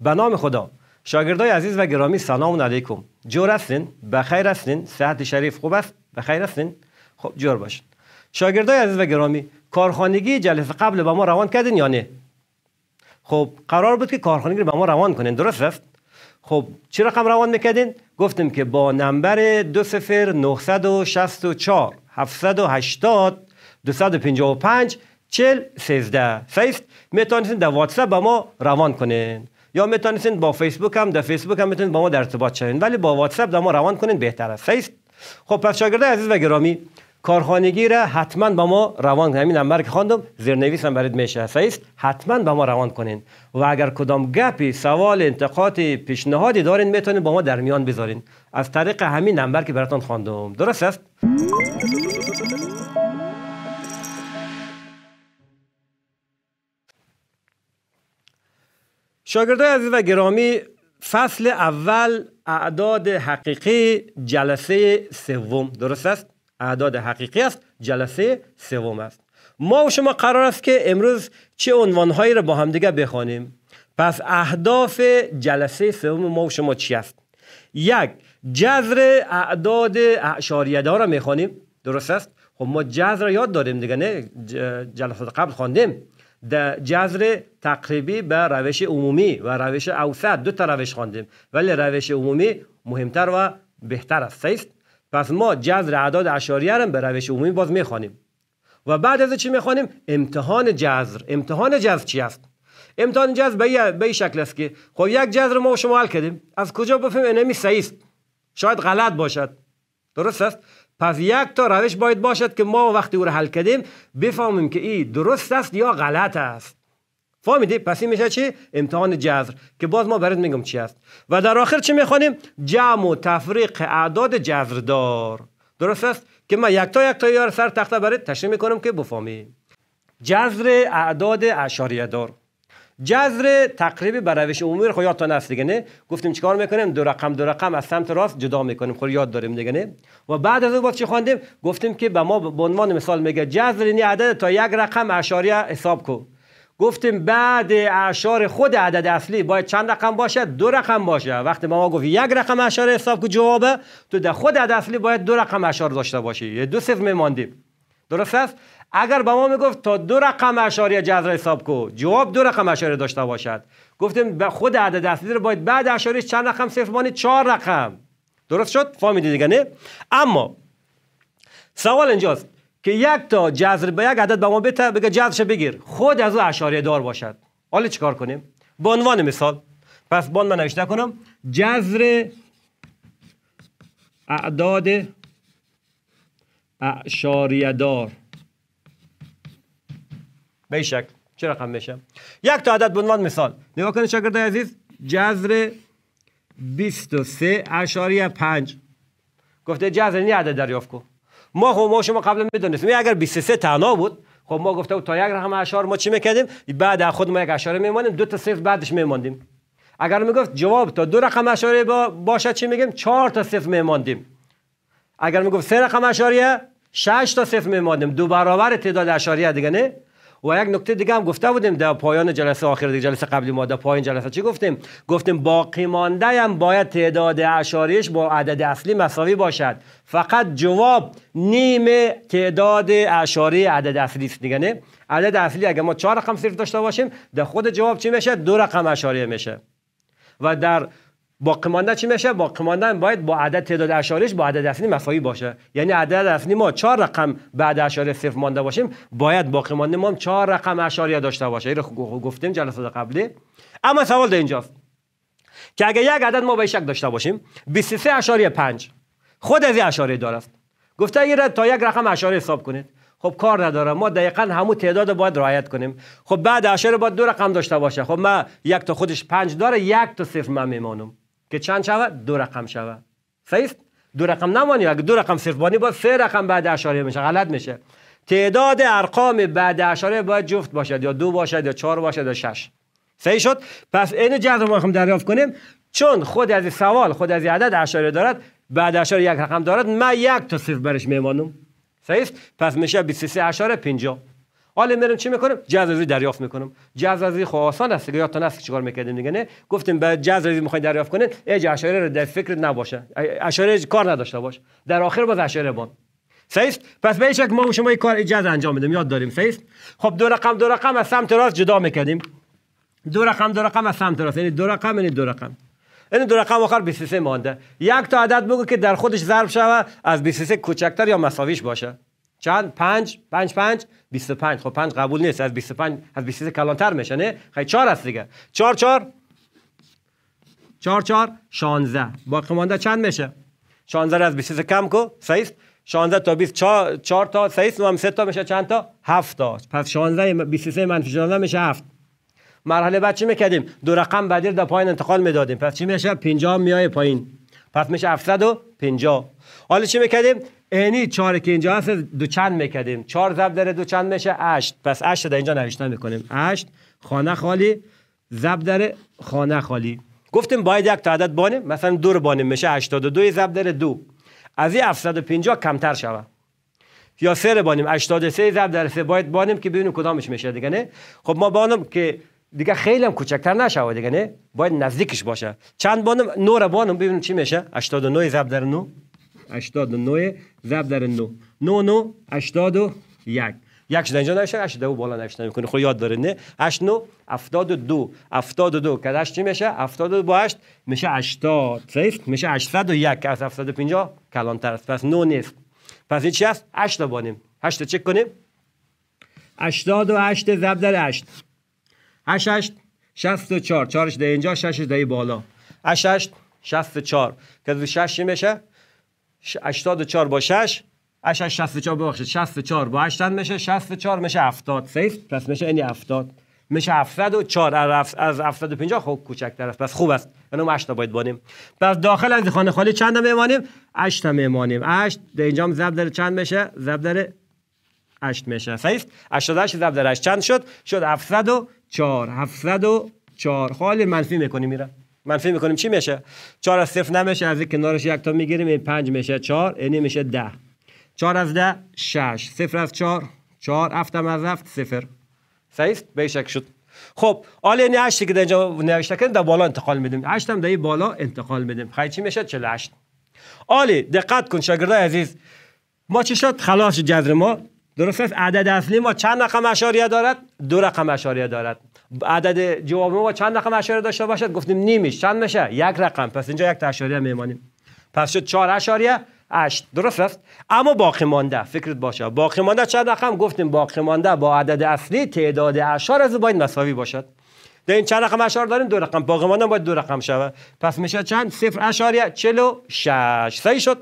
به نام خدا شاگردای عزیز و گرامی سلام علیکم جور هستین بخیر هستین صحت شریف خوب است بخیر هستین خب جور باشین شاگردای عزیز و گرامی کارخانگی جلسه قبل به ما روان کردین یا نه خب قرار بود که کارخانگی رو به ما روان کنین درست است خب چی رقم روان میکردین گفتیم که با نمبر 20964 و 255 چل سیزده سیست میتونستین در واتساپ با ما روان کنین یا میتونستین با فیسبوک هم در فیسبوک هم میتونید با ما در ارتباط شوین ولی با واتساپ در ما روان کنین بهتر است سیست خب پس شاگرده عزیز و گرامی کارخانگی را حتما با ما روان کنین همین نمبر که خواندم زیرنویس هم برید میشه سیست حتما با ما روان کنین و اگر کدام گپی سوال انتقاد پیشنهادی دارین میتونین با ما در میان بذارین از طریق همین نمبر که براتون خواندم درست است شاگردای عزیز و گرامی فصل اول اعداد حقیقی جلسه سوم درست است اعداد حقیقی است جلسه سوم است ما و شما قرار است که امروز چه عنوانهایی را با همدیگه بخوانیم پس اهداف جلسه سوم ما و شما چی است یک جذر اعداد اعشاریه را میخوانیم درست است خب ما جذر را یاد داریم دیگه نه جلسات قبل خواندیم در جذر تقریبی به روش عمومی و روش اوسط دو تا روش خواندیم ولی روش عمومی مهمتر و بهتر است سیست پس ما جذر اعداد اشاریه را به روش عمومی باز میخوانیم و بعد از چی میخوانیم امتحان جذر امتحان جذر چی است امتحان جذر به به شکل است که خب یک جذر ما شما حل کردیم از کجا بفهمیم انمی یعنی صحیح شاید غلط باشد درست است پس یک تا روش باید باشد که ما وقتی او را حل کردیم بفهمیم که این درست است یا غلط است فهمیدی پس این میشه چی امتحان جذر که باز ما برات میگم چی است و در آخر چی میخوانیم جمع و تفریق اعداد جذردار درست است که ما یک تا یک تا یار سر تخته برات تشریح میکنم که بفهمی جذر اعداد اعشاریه دار جذر تقریبی بر روش عمومی رو خب یاد دیگه نه گفتیم چیکار میکنیم دو رقم دو رقم از سمت راست جدا میکنیم خود خب یاد داریم دیگه نه و بعد از اون باز چی خواندیم گفتیم که به ما به عنوان مثال میگه جذر این عدد تا یک رقم اعشاریه حساب کو گفتیم بعد اعشار خود عدد اصلی باید چند رقم باشه دو رقم باشه وقتی ما گفت یک رقم اعشار حساب کو جوابه تو در خود عدد اصلی باید دو رقم اعشار داشته باشی دو صفر میماندیم درست است اگر به ما میگفت تا دو رقم اشاری جذر حساب کو جواب دو رقم اشاری داشته باشد گفتیم به خود عدد اصلی رو باید بعد اشاری چند رقم صفر مانی چهار رقم درست شد فهمیدید دیگه نه اما سوال اینجاست که یک تا جذر به یک عدد به ما بده بگه جذرش بگیر خود از او اشاره دار باشد حالا چیکار کنیم به عنوان مثال پس باند من نوشته کنم جذر اعداد اعشاریه دار به این شکل چه رقم میشه یک تا عدد به عنوان مثال نگاه کنید شاگرد عزیز جذر 23 اشاری 5 گفته جذر این عدد دریافت کو. ما خب ما شما قبلا میدونستیم اگر 23 تنها بود خب ما گفته تا یک رقم اشار ما چی میکردیم بعد از خود ما یک اشاره میمانیم دو تا صفر بعدش میماندیم اگر میگفت جواب تا دو رقم اشاره با باشه چی میگیم چهار تا صفر میماندیم اگر میگفت سه رقم اشاریه شش تا صفر میماندیم دو برابر تعداد اشاریه دیگه نه و یک نکته دیگه هم گفته بودیم در پایان جلسه آخر دیگه جلسه قبلی ما در پایان جلسه چی گفتیم گفتیم باقی مانده هم باید تعداد اشاریش با عدد اصلی مساوی باشد فقط جواب نیم تعداد اشاری عدد اصلی است دیگه نه عدد اصلی اگر ما چهار رقم صرف داشته باشیم در خود جواب چی میشه دو رقم اشاریه میشه و در با قمانده چی میشه با قمانده باید با عدد تعداد اشاریش با عدد اصلی مساوی باشه یعنی عدد اصلی ما چهار رقم بعد اشاره صفر مانده باشیم باید با قمانده ما چهار رقم اشاریه داشته باشه این رو گفتیم جلسه قبلی اما سوال ده اینجاست که اگه یک عدد ما به شک داشته باشیم 23.5 خود از اشاره داره گفته گفته اگر تا یک رقم اشاره حساب کنید خب کار نداره ما دقیقا همون تعداد باید رعایت کنیم خب بعد اشاره باید دو رقم داشته باشه خب من یک تا خودش پنج داره یک تا صفر من میمانم که چند شود دو رقم شوه صحیح دو رقم نمانی اگه دو رقم صرف بانی باید سه رقم بعد اشاره میشه غلط میشه تعداد ارقام بعد اشاره باید جفت باشد یا دو باشد یا چهار باشد یا شش صحیح شد پس این جذر ما میخوام دریافت کنیم چون خود از سوال خود از عدد اشاره دارد بعد اشاره یک رقم دارد من یک تا صرف برش میمانم صحیح پس میشه 23 اشاره 50 حالا میرم چی میکنم جزازی دریافت میکنم جزازی خب آسان است که یادتون هست چیکار میکردیم دیگه نه گفتیم به جزازی میخوای دریافت کنین ای اشاره رو در فکر نباشه اشاره کار نداشته باش در آخر باز اشاره بان سیست پس به شک ما و شما کار اجازه انجام میدیم یاد داریم سیست خب دو رقم دو رقم از سمت راست جدا میکردیم دو رقم دو رقم از سمت راست یعنی دو رقم یعنی دو رقم این یعنی دو رقم آخر 23 مانده یک تا عدد بگو که در خودش ضرب شوه از 23 کوچکتر یا مساویش باشه چند پنج پنج پنج 25 خب 5 قبول نیست از 25 از 23 کلانتر نه خیلی 4 است دیگه 4 4 4 4 16 باقی مانده چند میشه 16 از 23 کم کو صحیح 16 تا 24 4 تا صحیح است هم 3 تا میشه چند تا 7 تا پس 16 23 منفی 16 میشه 7 مرحله بعد چی میکردیم دو رقم بعدی رو پایین انتقال میدادیم پس چی میشه 50 میای پایین پس میشه 750 حالا چی میکردیم اینی چاره که اینجا هست دو چند میکردیم چهار ضرب داره دو چند میشه اشت پس اشت در اینجا نوشته میکنیم اشت خانه خالی ضرب داره خانه خالی گفتیم باید یک تعداد عدد بانیم مثلا دو رو بانیم میشه 82 ضرب داره دو از این پینجا کمتر شوه یا سه رو بانیم سه ضرب در سه باید بانیم که ببینیم کدامش میشه دیگه نه خب ما بانم که دیگه خیلی هم کوچکتر نشوه دیگه نه باید نزدیکش باشه چند بانم نو رو بانم ببینیم چی میشه 89 ضرب در 9 89 ضرب در 9 9 9 81 1 شده اینجا نشه 8 دو بالا نشه نمیکنه خود خب یاد داره نه 8 9 72 72 که 8 چی میشه 72 با 8 میشه 80 صفر میشه 801 که از 750 کلانتر پس 9 نیست پس این چی است 8 بانیم 8 چک کنیم 88 ضرب در 8 8 8 64 4 شده اینجا 6 شده بالا 8 8 64 که 6 چی میشه 84 با 6 8 64 ببخشید 64 با 8 میشه 64 میشه 70 سیف پس میشه یعنی این 70 میشه 704 از 750 خب کوچکتر است پس خوب است یعنی ما 8 باید بانیم پس داخل از خانه خالی چند میمانیم 8 میمانیم 8 در اینجا ضرب در چند میشه ضرب در 8 میشه سیف 88 ضرب در 8 چند شد شد 704 704 خالی منفی میکنی میره منفی میکنیم چی میشه چهار از صفر نمیشه از کنارش یک تا میگیریم این پنج میشه چهار، اینی میشه ده چهار از ده شش صفر از چهار، چهار هفتم از هفت صفر صحیح به شد خب حالا یعنی هشتی که در اینجا نوشته کردیم در بالا انتقال میدیم 8 هم این بالا انتقال میدیم خیلی چی میشه 48 آلی دقت کن شاگردای عزیز ما چی شد خلاص جذر ما درست است عدد اصلی ما چند رقم اشاریه دارد دو رقم اشاریه دارد عدد جواب ما چند رقم اشاریه داشته باشد گفتیم نیمیش. چند میشه یک رقم پس اینجا یک اشاریه میمانیم پس شد چهار اشاریه 8 درست است اما باقی مانده فکرت باشه باقی مانده چند رقم گفتیم باقی مانده با عدد اصلی تعداد اشار از باید مساوی باشد در این چند رقم اشار داریم دو رقم باقی مانده باید دو رقم شود پس میشه چند صفر اشاریه 46 صحیح شد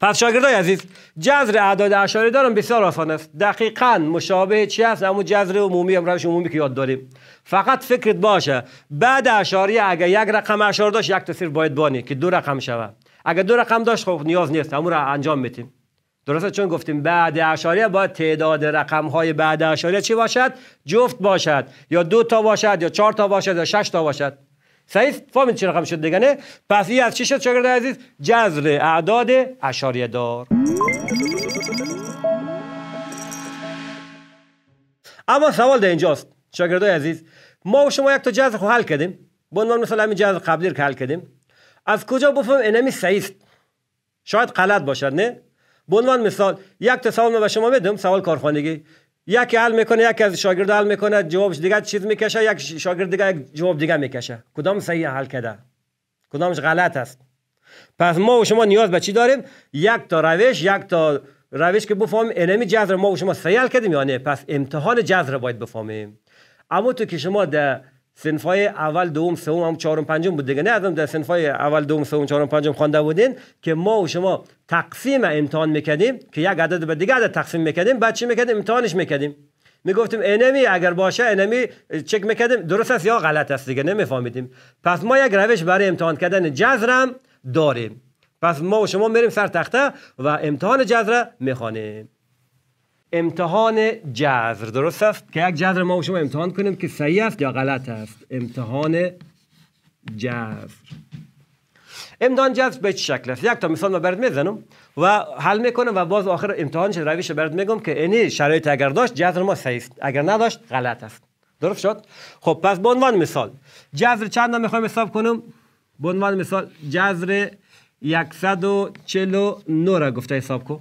پس شاگردای عزیز جذر اعداد اشاری دارم بسیار آسان است دقیقا مشابه چی هست اما جذر عمومی هم روش عمومی که یاد داریم فقط فکرت باشه بعد اشاری اگر یک رقم اشار داشت یک تا باید بانی که دو رقم شود اگر دو رقم داشت خب نیاز نیست همون را انجام میتیم درسته چون گفتیم بعد اشاریه باید تعداد رقم های بعد اعشاری چی باشد جفت باشد یا دو تا باشد یا چهار تا باشد یا شش تا باشد صحیح فهمید چه رقم شد نه؟ پس این از چی شد شاگرد عزیز جذر اعداد اشاریه دار اما سوال در اینجاست شاگرد عزیز ما و شما یک تا جذر خو حل کردیم به عنوان مثال همین جذر قبلی رو حل کردیم از کجا بفهم انمی صحیح شاید غلط باشد نه به عنوان مثال یک تا سوال من به شما بدم سوال کارخانگی یکی حل میکنه یکی از شاگرد حل میکنه جوابش دیگه چیز میکشه یک شاگرد دیگه یک جواب دیگه میکشه کدام صحیح حل کرده کدامش غلط است پس ما و شما نیاز به چی داریم یک تا روش یک تا روش که بفهمیم علمی جذر ما و شما صحیح حل کردیم یا نه پس امتحان جذر باید بفهمیم اما تو که شما در سنفای اول دوم سوم هم چهارم پنجم بود دیگه نه ازم در سنفای اول دوم سوم چهارم پنجم خوانده بودین که ما و شما تقسیم امتحان میکردیم که یک عدد به دیگه عدد تقسیم میکردیم بعد چی میکردیم امتحانش میکردیم میگفتیم انمی اگر باشه انمی چک میکردیم درست است یا غلط است دیگه نمیفهمیدیم پس ما یک روش برای امتحان کردن جزرم داریم پس ما و شما میریم سر تخته و امتحان جزره میخوانیم امتحان جذر درست است که یک جذر ما و شما امتحان کنیم که صحیح است یا غلط است امتحان جذر امتحان جذر به چه شکل است یک تا مثال ما برد میزنم و حل میکنم و باز آخر امتحانش رویش برد میگم که اینی شرایط اگر داشت جذر ما صحیح است اگر نداشت غلط است درست شد خب پس به عنوان مثال جذر چند میخوایم حساب کنم به عنوان مثال جذر 149 را گفته حساب کن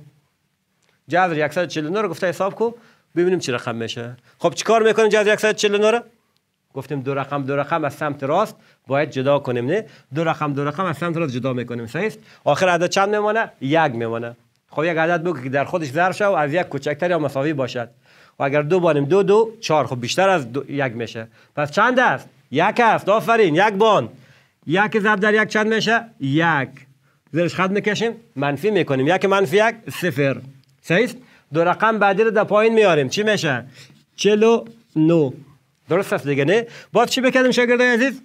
جذر 149 رو گفته حساب کو ببینیم چه رقم میشه خب چیکار میکنیم جذر 149 رو گفتیم دو رقم دو رقم از سمت راست باید جدا کنیم نه دو رقم دو رقم از سمت راست جدا میکنیم صحیح آخر عدد چند میمونه یک میمونه خب یک عدد بگو که در خودش ضرب شه و از یک کوچکتر یا مساوی باشد و اگر دو بانیم دو دو چهار خب بیشتر از یک میشه پس چند است یک است آفرین یک بان یک ضرب در یک چند میشه یک زیرش خط میکشیم منفی میکنیم یک منفی یک صفر صحیح دو رقم بعدی رو در پایین میاریم چی میشه چلو نو درست است دیگه نه باز چی بکردیم شاگردای عزیز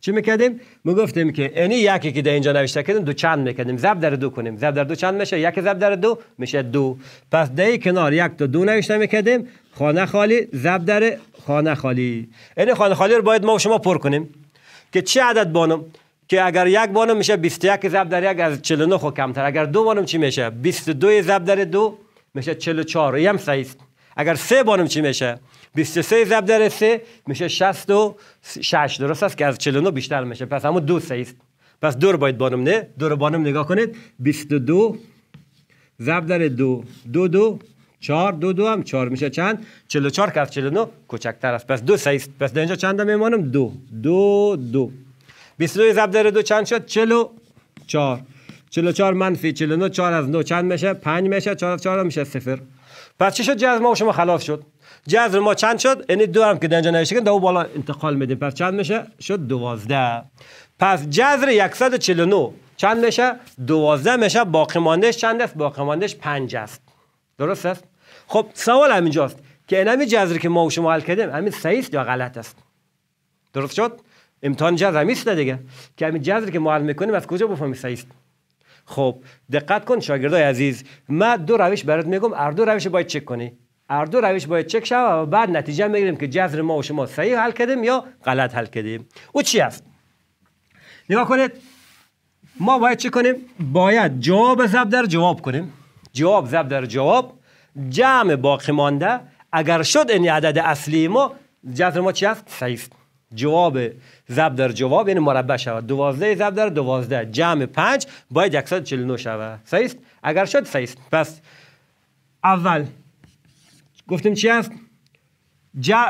چی میکردیم میگفتیم که اینی یکی که در اینجا نوشته کردیم دو چند میکنیم. زب در دو کنیم زب در دو چند میشه یک زب در دو میشه دو پس در کنار یک تا دو نوشته میکردیم خانه خالی زب در خانه خالی این خانه خالی رو باید ما شما پر کنیم که چه عدد بانم که اگر یک بانم میشه 21 ضرب در یک از 49 خو کمتر اگر دو بانم چی میشه 22 ضرب در دو میشه 44 هم صحیح اگر سه بانم چی میشه 23 ضرب در 3 میشه 66 درست است که از 49 بیشتر میشه پس همون دو صحیح پس دور باید بانم نه دور بانم نگاه کنید 22 ضرب در دو دو دو چهار دو دو هم چهار میشه چند چلو چهار که از چلو نو کوچکتر است پس دو سه است پس در اینجا چند میمانم دو دو دو 22 ضرب در دو چند شد 44 44 منفی 49 4 از 9 چند میشه 5 میشه 4 از 4 میشه 0 پس چی شد جذر ما و شما خلاص شد جذر ما چند شد یعنی دو هم که دنجا نوشته دو بالا انتقال میدیم پس چند میشه شد 12 پس جذر 149 چند میشه 12 میشه باقی ماندهش چند است باقی ماندهش 5 است درست است خب سوال همینجاست که این همین جذر که ما و شما حل کردیم همین صحیح یا غلط است درست شد امتحان جذر میسته دیگه که همین جذر که معلم میکنیم از کجا بفهمی صحیح است خب دقت کن شاگردای عزیز ما دو روش برات میگم هر دو روش باید چک کنی هر دو روش باید چک شوه و بعد نتیجه میگیریم که جذر ما و شما صحیح حل کردیم یا غلط حل کردیم او چی است نگاه کنید ما باید چی کنیم باید جواب زب در جواب کنیم جواب زب در جواب جمع باقی مانده اگر شد این عدد اصلی ما جذر ما چی است صحیح جواب ضرب در جواب یعنی مربع شود دوازده ضرب در دوازده جمع پنج باید 149 شود سیست اگر شد سیست پس اول گفتیم چی است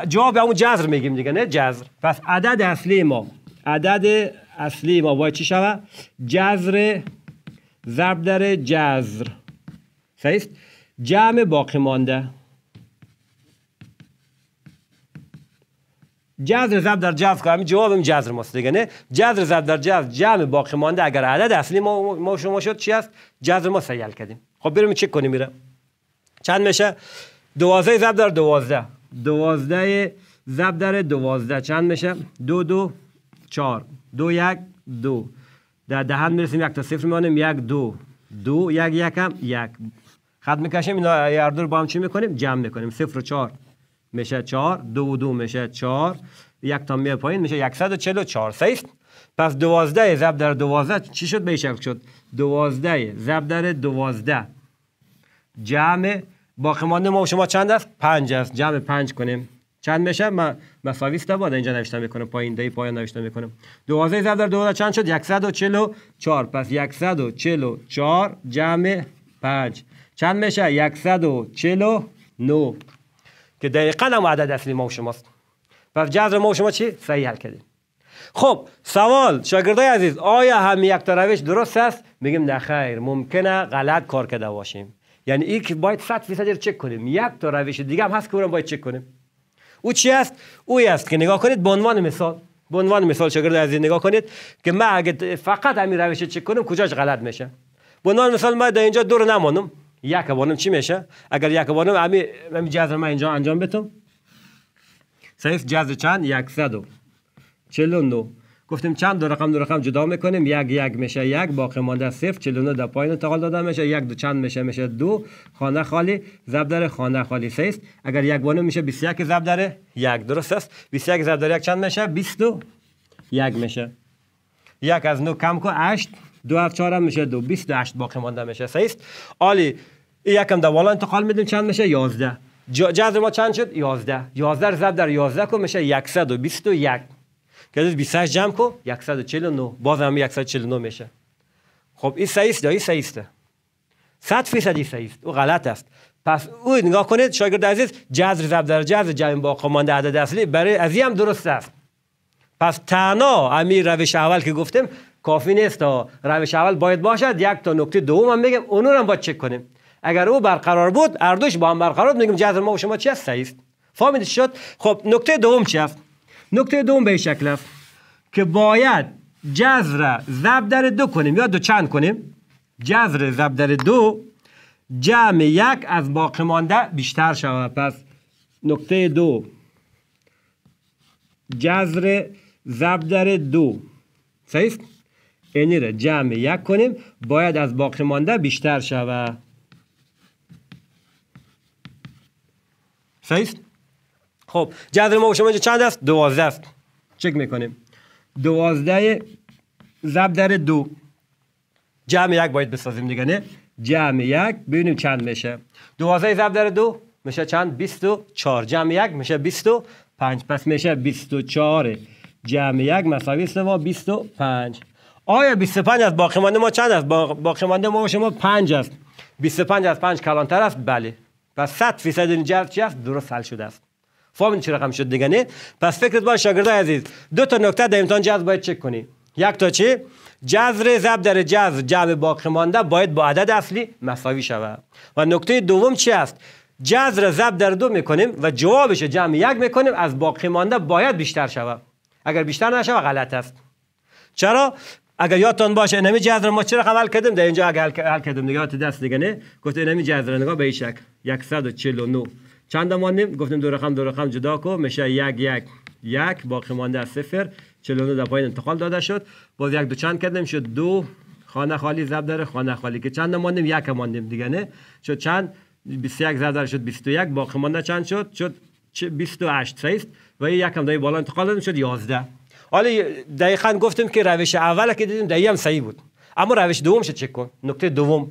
جواب اون جذر میگیم دیگه نه جذر پس عدد اصلی ما عدد اصلی ما باید چی شود جذر ضرب در جذر سیست جمع باقی مانده جذر زبدر در جذر که همین جوابم جذر ماست دیگه نه جذر زب در جذر جمع باقی مانده اگر عدد اصلی ما ما شما شد چی است جذر ما سیل کردیم خب بریم چک کنیم میره چند میشه دوازده زبدر در دوازده دوازده زب در دوازده چند میشه دو دو چار دو یک دو در دهن میرسیم یک تا صفر میانیم یک دو دو یک یکم یک خط میکشیم اینا رو با هم چی میکنیم جمع میکنیم صفر و چهار میشه 4 دو و دو میشه 4 یک تا میاد پایین میشه 144 پس 12 ضرب در 12 چی شد به این شد 12 ضرب در 12 جمع باقی مانده ما شما چند است 5 است جمع 5 کنیم چند میشه من مساوی است بعد اینجا نوشته میکنه پایین دهی پایین نوشته میکنم 12 ضرب در 12 چند شد 144 پس 144 جمع 5 چند میشه 149 که دقیقا هم عدد اصلی ما و شماست پس جذر ما و شما چی؟ صحیح حل کردیم خب سوال شاگردای عزیز آیا هم یک روش درست است میگیم نه خیر ممکنه غلط کار کرده باشیم یعنی این باید صد فیصد رو چک کنیم یک تا روش دیگه هم هست که باید چک کنیم او چی است او است که نگاه کنید به عنوان مثال به عنوان مثال شاگرد عزیز نگاه کنید که من اگه فقط همین روش چک کنم کجاش غلط میشه به عنوان مثال من در اینجا دور نمانم یک وانم چی میشه اگر یک وانم همین همی جذر من اینجا انجام بدم سیف جذر چند 149 گفتیم چند دو رقم دو رقم جدا میکنیم یک یک میشه یک باقی مانده صفر 49 در پایین انتقال داده میشه یک دو چند میشه میشه دو خانه خالی ضرب در خانه خالی سه اگر یک وانم میشه 21 ضرب در یک درست است 21 ضرب در یک چند میشه 22 یک میشه یک از نو کم کو 8 دو هم میشه دو 28 باقی مانده میشه سیست عالی یکم در بالا انتقال میدیم چند میشه 11 جذر ما چند شد 11 11 ضرب در 11 کو میشه 121 که 28 جمع کو 149 باز هم 149 میشه خب این صحیح است یا این صحیح است 100 صحیح است غلط است پس او نگاه کنید شاگرد عزیز جذر ضرب در جذر جمع باقی مانده عدد اصلی برای از هم درست است پس تنها امیر روش اول که گفتیم کافی نیست تا روش اول باید باشد یک تا نکته دوم هم میگم اونو هم باید چک کنیم اگر او برقرار بود اردوش با هم برقرار بود میگیم جذر ما و شما چی است است فهمیدید شد خب نکته دوم چی است نکته دوم به شکل است که باید جذر ضرب در دو کنیم یا دو چند کنیم جذر ضرب در دو جمع یک از باقی مانده بیشتر شود پس نکته دو جذر ضرب در دو صحیح اینی را جمع یک کنیم باید از باقی مانده بیشتر شود فیس خب جذر ما شما اینجا چند است 12 چک میکنیم 12 ضرب در 2 جمع 1 باید بسازیم دیگه نه جمع 1 ببینیم چند میشه 12 ضرب در 2 میشه چند 24 جمع 1 میشه 25 پس میشه 24 جمع 1 مساوی 3 ما 25 آیا 25 از باقی مانده ما چند است باقی مانده ما شما 5 است 25 از 5 کلانتر است؟ بله و 100 فیصد این چی هست؟ درست حل شده است فهمید چه رقم شد دیگه نه پس فکرت شاگرده شاگردای عزیز دو تا نکته در امتحان جذر باید چک کنی یک تا چی جذر ضب در جذر جمع باقی مانده باید با عدد اصلی مساوی شود و نکته دوم چی است جذر زب در دو میکنیم و جوابش جمع یک میکنیم از باقی مانده باید بیشتر شود اگر بیشتر نشود غلط است چرا اگر یادتان باشه اینمی جذر ما چرا عمل کردیم در اینجا اگر حل کردیم نگاه دست دیگه نه گفت اینمی جذر نگاه به این 149 چند ماندیم گفتیم دو رقم دو رقم جدا کو میشه یک یک یک باقی مانده از صفر 49 در پایین انتقال داده شد باز یک دو چند کردیم شد دو خانه خالی زب داره خانه خالی که چند ماندیم یک ماندیم دیگه نه شد چند 21 زب داره شد 21 باقی مانده چند شد شد 28 است و یکم دای بالا انتقال دادیم شد 11 حالا دقیقا گفتیم که روش اول که دیدیم دقیقا هم صحیح بود اما روش دوم شد چک کن نکته دوم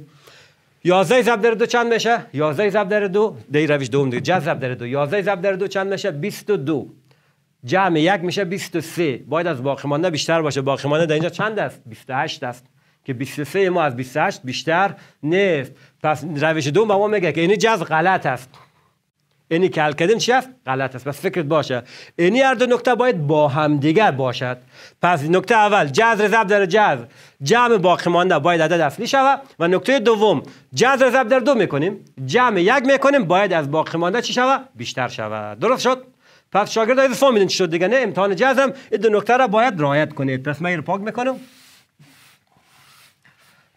11 ضرب در دو چند میشه 11 ضرب در دو دی روش دوم دیگه جذب در دو 11 ضرب در دو چند میشه 22 جمع یک میشه 23 باید از باقی مانده بیشتر باشه باقی مانده در اینجا چند است 28 است که 23 ما از 28 بیشتر نیست پس روش دوم ما میگه که این یعنی جذب غلط است اینی که الکدم چی غلط است پس فکرت باشه اینی هر دو نکته باید با هم باشد پس نکته اول جذر ضرب در جذر جمع باقی مانده باید عدد اصلی شود و نکته دوم جذر ضرب در دو میکنیم جمع یک میکنیم باید از باقی مانده چی شود بیشتر شود درست شد پس شاگرد عزیز فهمیدین چی شد دیگه نه امتحان جزم این دو نکته را باید رعایت کنید پس من پاک میکنم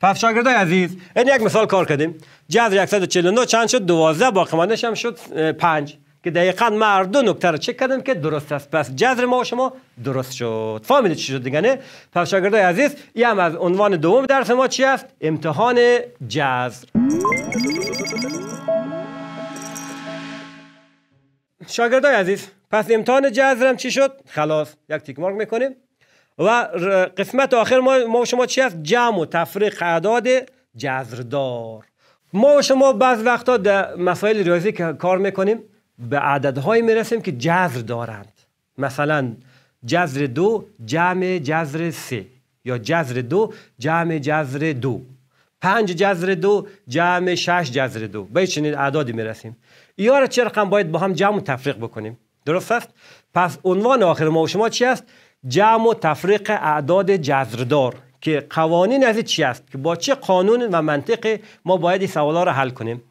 پس شاگردای عزیز این یک مثال کار کردیم جذر 149 چند شد 12 باقیمانش هم شد 5 که دقیقا ما هر دو نکته رو چک کردیم که درست است پس جذر ما و شما درست شد فهمیدید چی شد دیگه نه پس شاگردای عزیز این هم از عنوان دوم درس ما چی است امتحان جذر شاگردای عزیز پس امتحان جذر چی شد خلاص یک تیک مارک میکنیم و قسمت آخر ما, ما شما چی هست جمع و تفریق اعداد جذردار ما و شما بعض وقتا در مسائل ریاضی که کار میکنیم به عددهایی میرسیم که جذر دارند مثلا جزر دو جمع جزر سه یا جزر دو جمع جزر دو پنج جزر دو جمع شش جزر دو به چنین اعدادی میرسیم یا را چه باید با هم جمع و تفریق بکنیم درست است پس عنوان آخر ما و شما چی است جمع و تفریق اعداد جذردار که قوانین از چی است که با چه قانون و منطق ما باید این سوالا را حل کنیم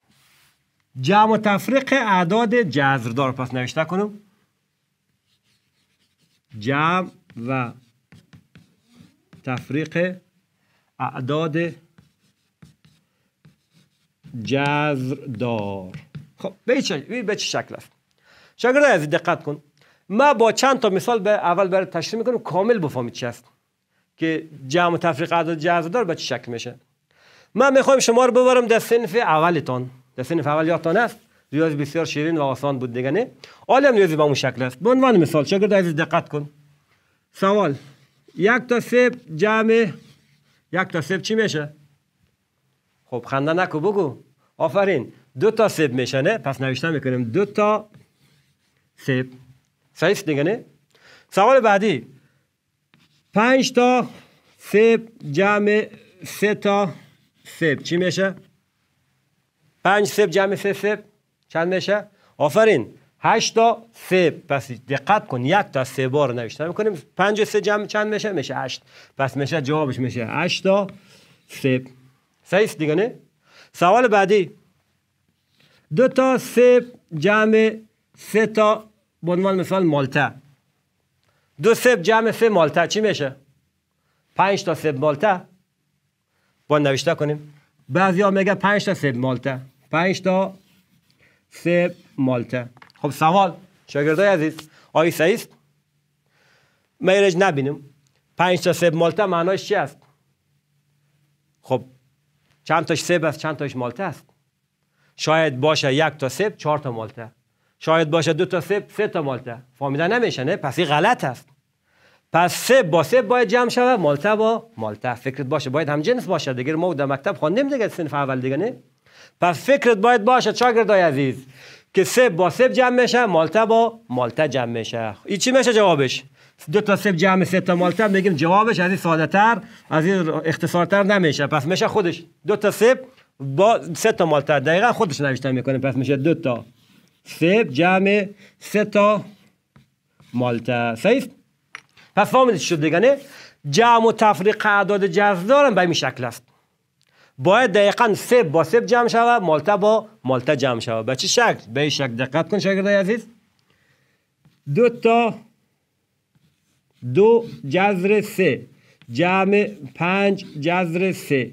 جمع و تفریق اعداد جذردار پس نوشته کنم جمع و تفریق اعداد جذردار خب به چه شکل است شاگرد از دقت کن ما با چند تا مثال به اول برای تشریح میکنم کامل بفهمید چی است که جمع و تفریق اعداد دار به چه شکل میشه ما میخوایم شما رو ببرم در صنف اولتان در سنف اول یادتان است ریاضی بسیار شیرین و آسان بود دیگه نه حالا هم ریاضی به اون شکل است به عنوان مثال شاگرد عزیز دقت کن سوال یک تا سه جمع یک تا سه چی میشه خب خنده نکو بگو آفرین دو تا سب میشه نه پس نوشتن میکنیم دو تا سب صحیح دیگه نه سوال بعدی پنج تا سب جمع سه تا سب چی میشه پنج سب جمع سه سب چند میشه آفرین هشت تا سه پس دقت کن یک تا سه بار نوشته میکنیم پنج سه جمع چند میشه میشه هشت پس میشه جوابش میشه هشت تا سه صحیح دیگه نه سوال بعدی دو تا سه جمع سه تا به عنوان مثال مالته دو سب جمع سه مالته چی میشه پنج تا سب مالته با نوشته کنیم بعضی ها میگه پنج تا سب مالته پنج تا سب مالته خب سوال شاگردای عزیز آیا سعیست میرج نبینیم پنج تا سب مالته معناش چی است خب چند تاش سب است چند تاش مالته است شاید باشه یک تا سب چهار تا مالته شاید باشه دو تا سه سه تا مالته نمیشه نمیشنه پس این غلط است پس سه با سه باید جمع شوه مالته با مالته فکرت باشه باید هم جنس باشه دیگه ما در مکتب خواندیم دیگه سنف اول دیگه نه پس فکرت باید باشه شاگردای عزیز که سه با سه جمع میشه مالته با مالته جمع میشه این چی میشه جوابش دو تا سه جمع سه تا مالته میگیم جوابش از این ساده تر از این اختصارتر نمیشه پس میشه خودش دو تا سه با سه تا مالته دقیقا خودش نوشته میکنه پس میشه دو تا سب جمع سه تا مالته سیست پس فامیلش شد دیگه جمع و تفریق اعداد جذب به این شکل است باید دقیقا سب با سب جمع شود مالته با مالته جمع شود به چه شکل به این شکل دقت کن دای عزیز دو تا دو جزر سه جمع پنج جزر سه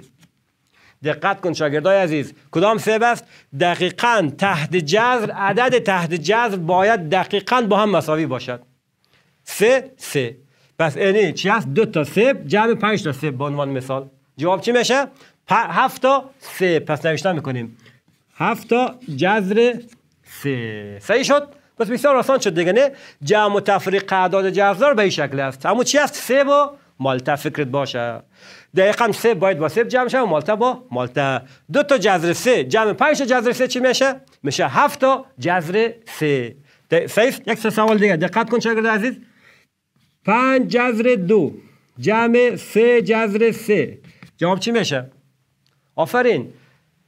دقت کن شاگردای عزیز کدام سیب است دقیقا تحت جذر عدد تحت جذر باید دقیقا با هم مساوی باشد سه سه پس اینی چی هست دو تا سب جمع پنج تا سب به عنوان مثال جواب چی میشه هفتا سه پس نوشتن میکنیم هفتا تا جذر سه صحیح شد پس بسیار آسان شد دیگه نه جمع و تفریق اعداد جذر به این شکل است اما چی است سه با مالتا فکرت باشه دقیقا سه باید با سه جمع شه و مالتا با مالتا دو تا جذر سه جمع پنج تا جذر سه چی میشه میشه هفت تا جذر سه سیف یک سه سوال دیگه دقت کن شاگرد عزیز پنج جذر دو جمع سه جذر سه جواب چی میشه آفرین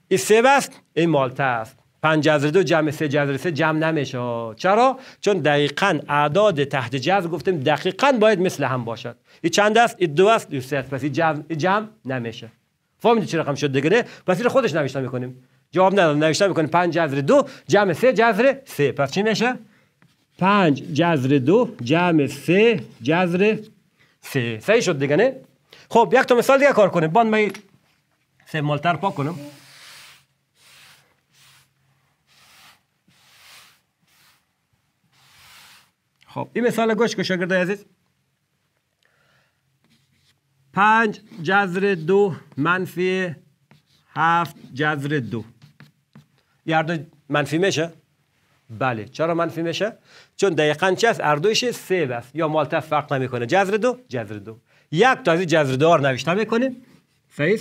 این سه است این مالتا است پنج جذر دو جمع سه جذر سه جمع نمیشه چرا چون دقیقا اعداد تحت جذر گفتیم دقیقا باید مثل هم باشد این چند است این دو است این سه است پس این جمع, ای جمع نمیشه فهمیدید چه رقم شد دیگه پس این خودش نوشته میکنیم جواب ندادم نوشته میکنیم پنج جذر دو جمع سه جذر سه پس چی میشه پنج جذر دو جمع سه جذر سه صحیح شد دیگه نه خب یک تا مثال دیگه کار کنیم باند من سه مالتر پاک کنم خب این مثال گوش کن شاگردای عزیز پنج جذر دو منفی هفت جذر دو یاردو منفی میشه؟ بله چرا منفی میشه؟ چون دقیقا چه است؟ اردویش سه است یا مالتف فرق نمیکنه جذر دو جذر دو یک تا از این جذر دار نوشته میکنیم صحیح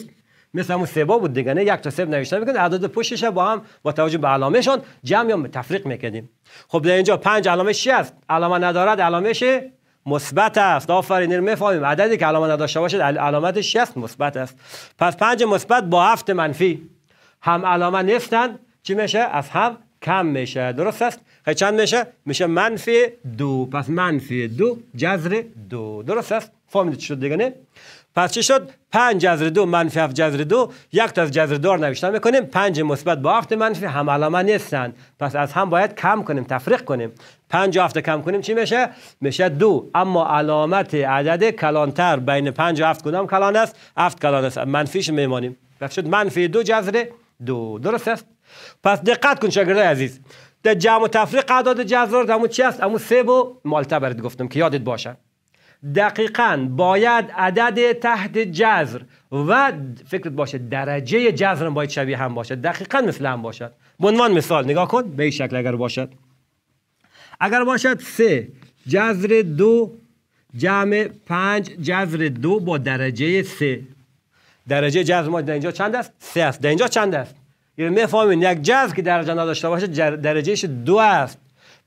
مثل همون سبا بود دیگه نه یک تا سه نوشته میکنه اعداد پشتش با هم با توجه به علامهشان جمع یا تفریق میکنیم خب در اینجا پنج علامه چی است علامه ندارد علامهش مثبت است آفرین اینو میفهمیم عددی که علامه نداشته باشد علامتش چی است مثبت است پس پنج مثبت با هفت منفی هم علامه نیستن، چی میشه از هم کم میشه درست است خیلی چند میشه میشه منفی دو پس منفی دو جذر دو درست است فهمیدید شد دیگه نه پس چه شد 5 جذر 2 منفی 7 جذر 2 یک تا از جذر 2 رو نوشتن میکنیم 5 مثبت با 7 منفی هم علامه نیستن پس از هم باید کم کنیم تفریق کنیم 5 و 7 کم کنیم چی میشه میشه 2 اما علامت عدد کلانتر بین 5 و 7 کدام کلان است 7 کلان است منفیش میمانیم پس شد منفی 2 جذر 2 درست است پس دقت کن شاگردای عزیز در جمع و تفریق اعداد جذر همون چی است همون 3 و مالتا برد گفتم که یادت باشه دقیقا باید عدد تحت جذر و فکرت باشه درجه جذر باید شبیه هم باشد دقیقا مثل هم باشد به عنوان مثال نگاه کن به این شکل اگر باشد اگر باشد سه جذر دو جمع پنج جذر دو با درجه سه درجه جذر ما در اینجا چند است؟ سه است در اینجا چند است؟ یعنی میفهمین یک جذر که درجه نداشته باشه درجهش دو است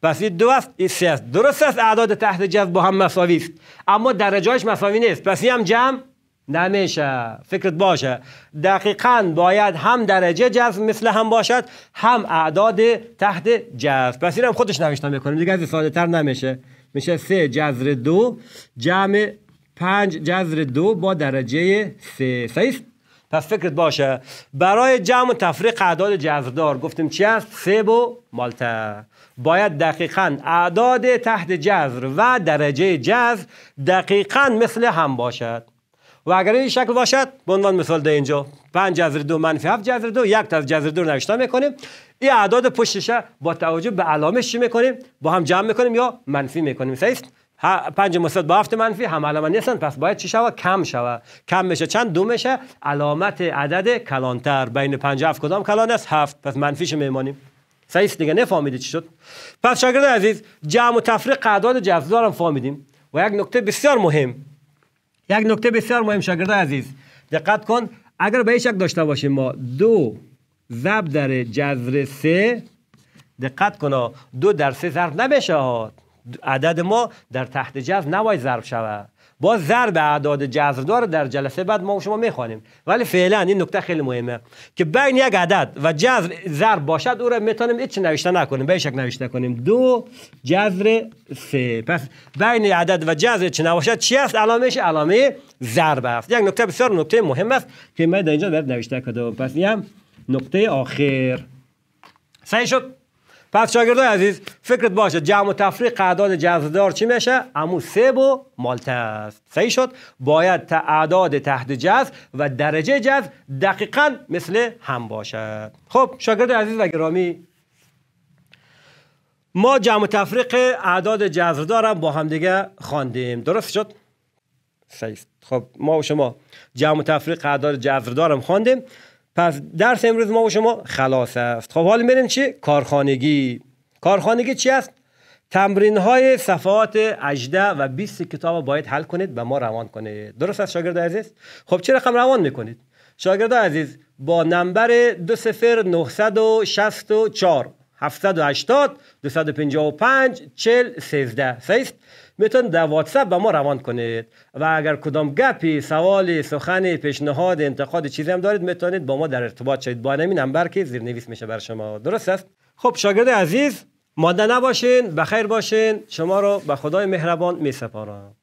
پس این دو است این سه است درست است اعداد تحت جذب با هم مساوی است اما درجهش مساوی نیست پس این هم جمع نمیشه فکرت باشه دقیقا باید هم درجه جذب مثل هم باشد هم اعداد تحت جذب پس این هم خودش نوشته میکنیم دیگه از ساده تر نمیشه میشه سه جذر دو جمع پنج جذر دو با درجه سه صحیح پس فکرت باشه برای جمع و تفریق اعداد جذردار گفتیم چی است سه و مالته باید دقیقا اعداد تحت جذر و درجه جذر دقیقا مثل هم باشد و اگر این شکل باشد به عنوان مثال ده اینجا 5 جذر دو منفی 7 جذر دو یک تا جذر دو نوشته میکنیم این اعداد پشتشه با توجه به علامش چی میکنیم با هم جمع میکنیم یا منفی میکنیم صحیح پنج مثبت با هفت منفی هم علامت نیستن پس باید چی شود کم شود کم میشه چند دو میشه علامت عدد کلانتر بین پنج هفت کدام کلان است هفت پس منفیش میمانیم سعیس دیگه نفهمیدی چی شد پس شاگرد عزیز جمع و تفریق قعداد جذار هم فهمیدیم و یک نکته بسیار مهم یک نکته بسیار مهم شاگرد عزیز دقت کن اگر به شک داشته باشیم ما دو ضرب در جذر سه دقت کن دو در سه ضرب نمیشه عدد ما در تحت جذر نباید ضرب شود با ضرب اعداد جذردار در جلسه بعد ما شما میخوانیم ولی فعلا این نکته خیلی مهمه که بین یک عدد و جذر ضرب باشد او را میتونیم هیچ نوشته نکنیم به شک نوشته کنیم دو جذر سه پس بین عدد و جذر چه نباشد چی است علامش علامه ضرب است یک نکته بسیار نکته مهم است که من در اینجا نوشته کردم پس این هم نکته آخر سعی شد پس شاگردان عزیز فکرت باشه جمع و تفریق اعداد جذردار چی میشه امو سه و مالته است صحیح شد باید تعداد اعداد تحت جذر و درجه جذر دقیقا مثل هم باشد خب شاگرد عزیز و گرامی ما جمع و تفریق اعداد جذردار هم با همدیگه خواندیم درست شد صحیح خب ما و شما جمع و تفریق اعداد جذردار هم خواندیم پس درس امروز ما و شما خلاص است خب حالا میریم چی کارخانگی کارخانگی چی است تمرین های صفحات 18 و 20 کتاب باید حل کنید و ما روان کنید درست است شاگرد عزیز خب چه رقم روان میکنید شاگرد عزیز با نمبر 20964 780 255 40 13 سیست میتون در واتساپ به ما روان کنید و اگر کدام گپی سوالی سخنی پیشنهاد انتقاد چیزی هم دارید میتونید با ما در ارتباط شید با نمی نمبر که زیرنویس میشه بر شما درست است خب شاگرد عزیز ماده نباشین بخیر باشین شما رو به خدای مهربان می